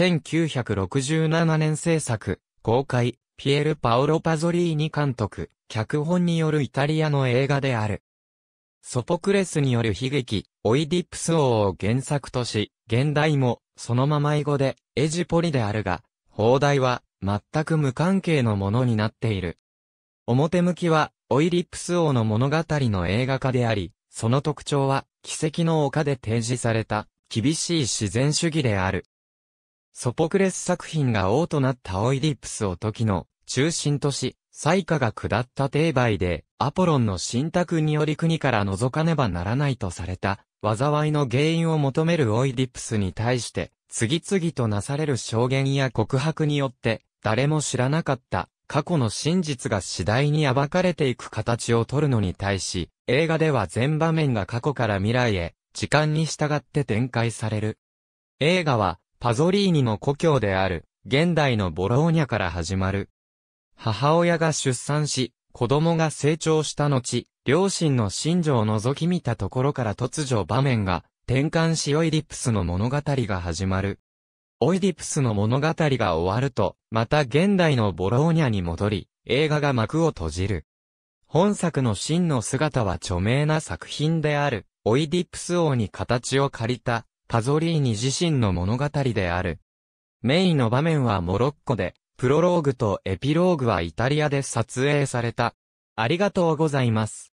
1967年制作、公開、ピエル・パオロ・パゾリーニ監督、脚本によるイタリアの映画である。ソポクレスによる悲劇、オイディプス王を原作とし、現代も、そのまま英語で、エジポリであるが、放題は、全く無関係のものになっている。表向きは、オイディプス王の物語の映画化であり、その特徴は、奇跡の丘で提示された、厳しい自然主義である。ソポクレス作品が王となったオイディプスを時の中心とし、最下が下った定売で、アポロンの信託により国から覗かねばならないとされた、災いの原因を求めるオイディプスに対して、次々となされる証言や告白によって、誰も知らなかった過去の真実が次第に暴かれていく形をとるのに対し、映画では全場面が過去から未来へ、時間に従って展開される。映画は、パゾリーニの故郷である、現代のボローニャから始まる。母親が出産し、子供が成長した後、両親の心情を覗き見たところから突如場面が、転換しオイディプスの物語が始まる。オイディプスの物語が終わると、また現代のボローニャに戻り、映画が幕を閉じる。本作の真の姿は著名な作品である、オイディプス王に形を借りた、パゾリーニ自身の物語である。メインの場面はモロッコで、プロローグとエピローグはイタリアで撮影された。ありがとうございます。